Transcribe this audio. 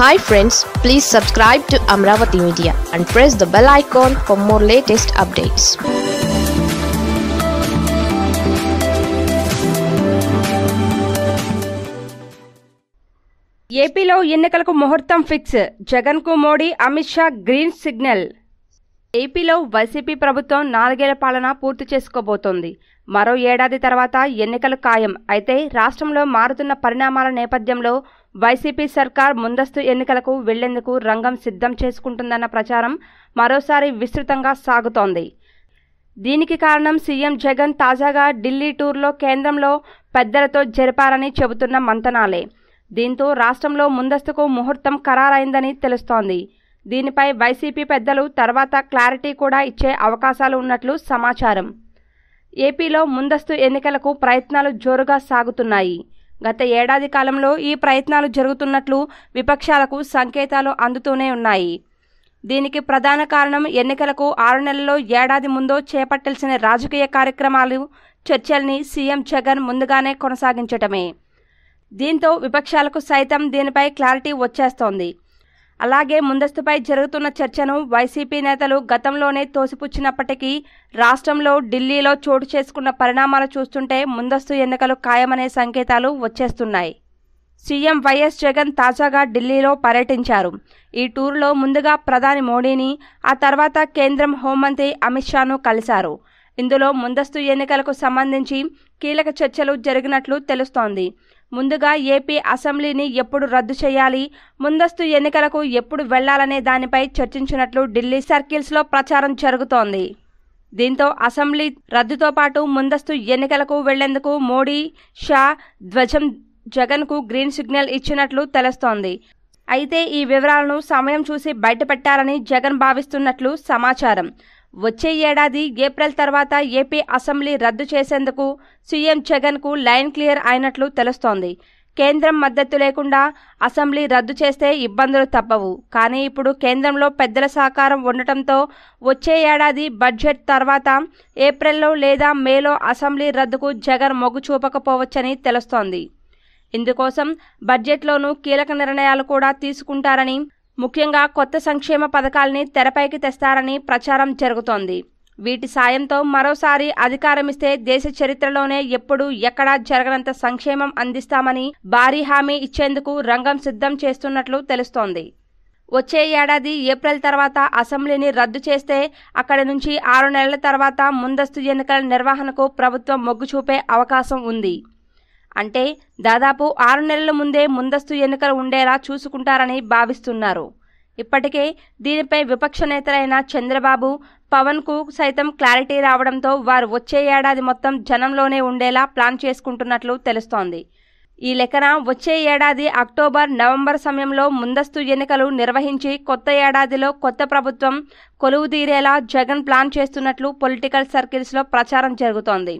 hi friends please subscribe to Amaravati media and press the bell icon for more latest updates ఏపీలో ఎన్నికలకు ముహూర్తం fix జగన్కు Modi Amit Shah green signal ఏపీలో వైసీపీ ప్రభుత్వం నాలుగేళ్ల పాలన పూర్తి చేసుకోబోతోంది మరో ఏడాది తర్వాత ఎన్నికలు ఖాయం అయితే రాష్ట్రంలో మారుతున్న పరిణామాల నేపథ్యంలో వైసీపీ సర్కార్ ముందస్తు ఎన్నికలకు వెళ్లేందుకు రంగం సిద్ధం చేసుకుంటుందన్న ప్రచారం మరోసారి విస్తృతంగా సాగుతోంది దీనికి కారణం సీఎం జగన్ తాజాగా ఢిల్లీ టూర్లో కేంద్రంలో పెద్దలతో జరిపారని చెబుతున్న మంతనాలే దీంతో రాష్ట్రంలో ముందస్తుకు ముహూర్తం ఖరారైందని తెలుస్తోంది దీనిపై వైసీపీ పెద్దలు తర్వాత క్లారిటీ కూడా ఇచ్చే అవకాశాలు ఉన్నట్లు సమాచారం ఏపీలో ముందస్తు ఎన్నికలకు ప్రయత్నాలు జోరుగా సాగుతున్నాయి గత ఏడాది కాలంలో ఈ ప్రయత్నాలు జరుగుతున్నట్లు విపక్షాలకు సంకేతాలు అందుతూనే ఉన్నాయి దీనికి ప్రధాన కారణం ఎన్నికలకు ఆరు నెలల్లో ఏడాది ముందో చేపట్టాల్సిన రాజకీయ కార్యక్రమాలు చర్చల్ని సీఎం జగన్ ముందుగానే కొనసాగించటమే దీంతో విపక్షాలకు సైతం దీనిపై క్లారిటీ వచ్చేస్తోంది అలాగే ముందస్తుపై జరుగుతున్న చర్చను వైసీపీ నేతలు గతంలోనే తోసిపుచ్చినప్పటికీ రాష్ట్రంలో ఢిల్లీలో చోటు చేసుకున్న పరిణామాలు చూస్తుంటే ముందస్తు ఎన్నికలు ఖాయమనే సంకేతాలు వచ్చేస్తున్నాయి సీఎం వైఎస్ జగన్ తాజాగా ఢిల్లీలో పర్యటించారు ఈ టూర్లో ముందుగా ప్రధాని మోడీని ఆ తర్వాత కేంద్రం హోంమంత్రి అమిత్ షాను కలిశారు ఇందులో ముందస్తు ఎన్నికలకు సంబంధించి కీలక చర్చలు జరిగినట్లు తెలుస్తోంది ముందుగా ఏపీ అసెంబ్లీని ఎప్పుడు రద్దు చేయాలి ముందస్తు ఎన్నికలకు ఎప్పుడు వెళ్లాలనే దానిపై చర్చించినట్లు ఢిల్లీ సర్కిల్స్లో ప్రచారం జరుగుతోంది దీంతో అసెంబ్లీ రద్దుతో పాటు ముందస్తు ఎన్నికలకు వెళ్లేందుకు మోడీ షా ధ్వజం జగన్కు గ్రీన్ సిగ్నల్ ఇచ్చినట్లు తెలుస్తోంది అయితే ఈ వివరాలను సమయం చూసి బయటపెట్టాలని జగన్ భావిస్తున్నట్లు సమాచారం వచ్చే ఏడాది ఏప్రిల్ తర్వాత ఏపీ అసెంబ్లీ రద్దు చేసేందుకు సీఎం జగన్కు లైన్ క్లియర్ అయినట్లు తెలుస్తోంది కేంద్రం మద్దతు లేకుండా అసెంబ్లీ రద్దు చేస్తే ఇబ్బందులు తప్పవు కానీ ఇప్పుడు కేంద్రంలో పెద్దల సహకారం ఉండటంతో వచ్చే ఏడాది బడ్జెట్ తర్వాత ఏప్రిల్లో లేదా మేలో అసెంబ్లీ రద్దుకు జగన్ మొగ్గు చూపకపోవచ్చని తెలుస్తోంది ఇందుకోసం బడ్జెట్లోనూ కీలక నిర్ణయాలు కూడా తీసుకుంటారని ముఖ్యంగా కొత్త సంక్షేమ పథకాల్ని తెరపైకి తెస్తారని ప్రచారం జరుగుతోంది వీటి సాయంతో మరోసారి అధికారమిస్తే దేశ చరిత్రలోనే ఎప్పుడు ఎక్కడా జరగనంత సంక్షేమం అందిస్తామని భారీ హామీ ఇచ్చేందుకు రంగం సిద్ధం చేస్తున్నట్లు తెలుస్తోంది వచ్చే ఏడాది ఏప్రిల్ తర్వాత అసెంబ్లీని రద్దు చేస్తే అక్కడి నుంచి ఆరు నెలల తర్వాత ముందస్తు ఎన్నికల నిర్వహణకు ప్రభుత్వం మొగ్గు చూపే అవకాశం ఉంది అంటే దాదాపు ఆరు నెలల ముందే ముందస్తు ఎన్నికలు ఉండేలా చూసుకుంటారని భావిస్తున్నారు ఇప్పటికే దీనిపై విపక్ష నేతలైన చంద్రబాబు పవన్కు సైతం క్లారిటీ రావడంతో వారు వచ్చే ఏడాది మొత్తం జనంలోనే ఉండేలా ప్లాన్ చేసుకుంటున్నట్లు తెలుస్తోంది ఈ లెక్కన వచ్చే ఏడాది అక్టోబర్ నవంబర్ సమయంలో ముందస్తు ఎన్నికలు నిర్వహించి కొత్త ఏడాదిలో కొత్త ప్రభుత్వం కొలువుదీరేలా జగన్ ప్లాన్ చేస్తున్నట్లు పొలిటికల్ సర్కిల్స్లో ప్రచారం జరుగుతోంది